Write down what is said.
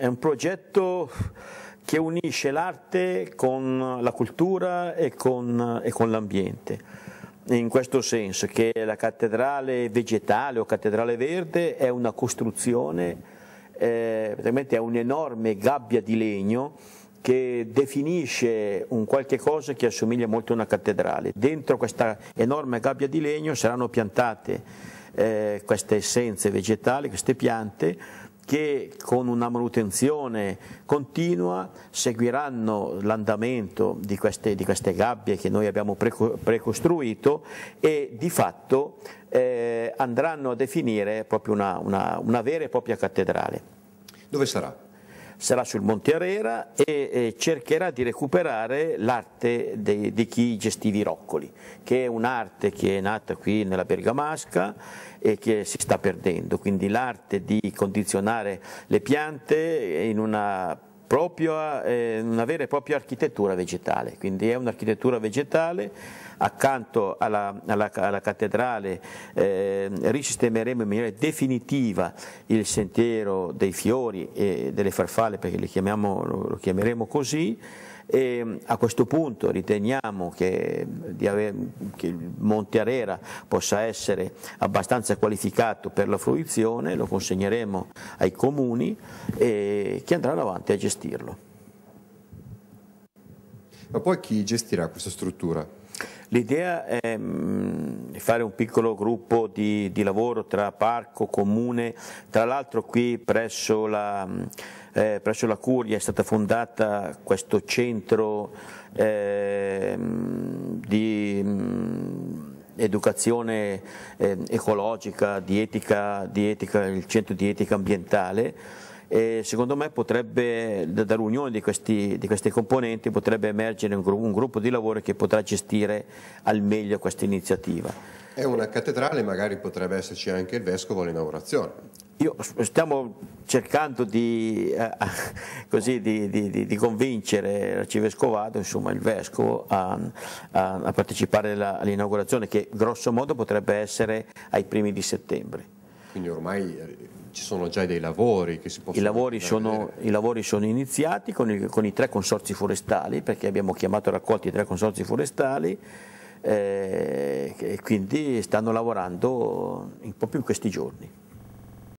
È un progetto che unisce l'arte con la cultura e con, con l'ambiente in questo senso che la cattedrale vegetale o cattedrale verde è una costruzione, eh, praticamente è un'enorme gabbia di legno che definisce un qualche cosa che assomiglia molto a una cattedrale. Dentro questa enorme gabbia di legno saranno piantate eh, queste essenze vegetali, queste piante che con una manutenzione continua seguiranno l'andamento di, di queste, gabbie che noi abbiamo precostruito e di fatto eh, andranno a definire proprio una, una, una vera e propria cattedrale. Dove sarà? sarà sul Monte Arera e, e cercherà di recuperare l'arte di chi gestiva i roccoli, che è un'arte che è nata qui nella Bergamasca e che si sta perdendo, quindi l'arte di condizionare le piante in una propria, eh, una vera e propria architettura vegetale, quindi è un'architettura vegetale, accanto alla, alla, alla cattedrale eh, risistemeremo in maniera definitiva il sentiero dei fiori e delle farfalle, perché chiamiamo, lo chiameremo così, e a questo punto riteniamo che, aver, che il Monte Arera possa essere abbastanza qualificato per la fruizione, lo consegneremo ai comuni e che andranno avanti a gestirlo. Ma poi chi gestirà questa struttura? L'idea è mm, fare un piccolo gruppo di, di lavoro tra parco, comune, tra l'altro qui presso la, mm, eh, presso la Curia è stato fondato questo centro eh, di mm, educazione eh, ecologica, di etica, di etica, il centro di etica ambientale e secondo me potrebbe, dall'unione di questi, di questi componenti potrebbe emergere un, un gruppo di lavoro che potrà gestire al meglio questa iniziativa. È una cattedrale, magari potrebbe esserci anche il vescovo all'inaugurazione. Io stiamo cercando di, eh, così, di, di, di convincere l'arcivescovato, insomma il vescovo, a, a, a partecipare all'inaugurazione che grosso modo potrebbe essere ai primi di settembre. Quindi ormai eh, ci sono già dei lavori che si possono I lavori, sono, I lavori sono, iniziati con, il, con, i tre consorzi forestali, perché abbiamo chiamato raccolti i tre consorzi forestali eh, e quindi stanno lavorando un po' più in questi giorni.